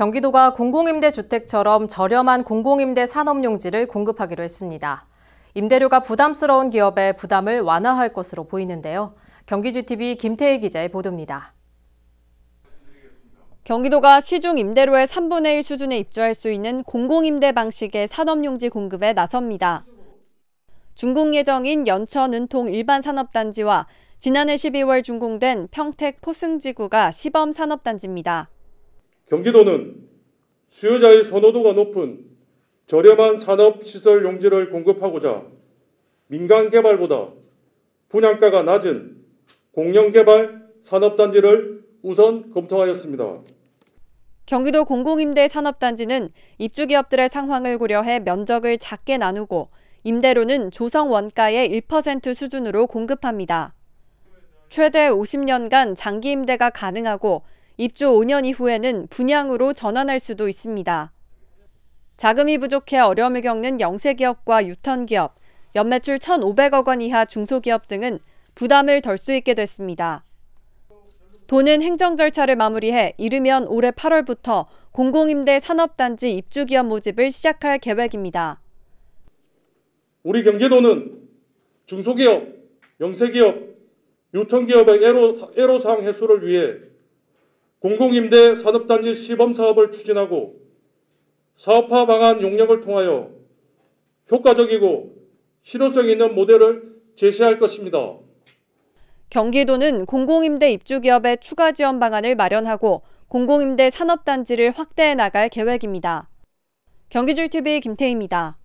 경기도가 공공임대주택처럼 저렴한 공공임대 산업용지를 공급하기로 했습니다. 임대료가 부담스러운 기업의 부담을 완화할 것으로 보이는데요. 경기주TV 김태희 기자의 보도입니다. 경기도가 시중 임대료의 3분의 1 수준에 입주할 수 있는 공공임대 방식의 산업용지 공급에 나섭니다. 중공 예정인 연천 은통 일반 산업단지와 지난해 12월 준공된 평택 포승지구가 시범 산업단지입니다. 경기도는 수요자의 선호도가 높은 저렴한 산업시설 용지를 공급하고자 민간 개발보다 분양가가 낮은 공영개발 산업단지를 우선 검토하였습니다. 경기도 공공임대 산업단지는 입주기업들의 상황을 고려해 면적을 작게 나누고 임대료는 조성 원가의 1% 수준으로 공급합니다. 최대 50년간 장기 임대가 가능하고 입주 5년 이후에는 분양으로 전환할 수도 있습니다. 자금이 부족해 어려움을 겪는 영세기업과 유턴기업, 연매출 1,500억 원 이하 중소기업 등은 부담을 덜 수 있게 됐습니다. 도는 행정 절차를 마무리해 이르면 올해 8월부터 공공임대 산업단지 입주기업 모집을 시작할 계획입니다. 우리 경제도는 중소기업, 영세기업, 유통기업의 애로, 애로사항 해소를 위해 공공임대 산업단지 시범사업을 추진하고 사업화 방안 용역을 통하여 효과적이고 실효성 있는 모델을 제시할 것입니다. 경기도는 공공임대 입주기업의 추가 지원 방안을 마련하고 공공임대 산업단지를 확대해 나갈 계획입니다. 경기줄TV 김태희입니다.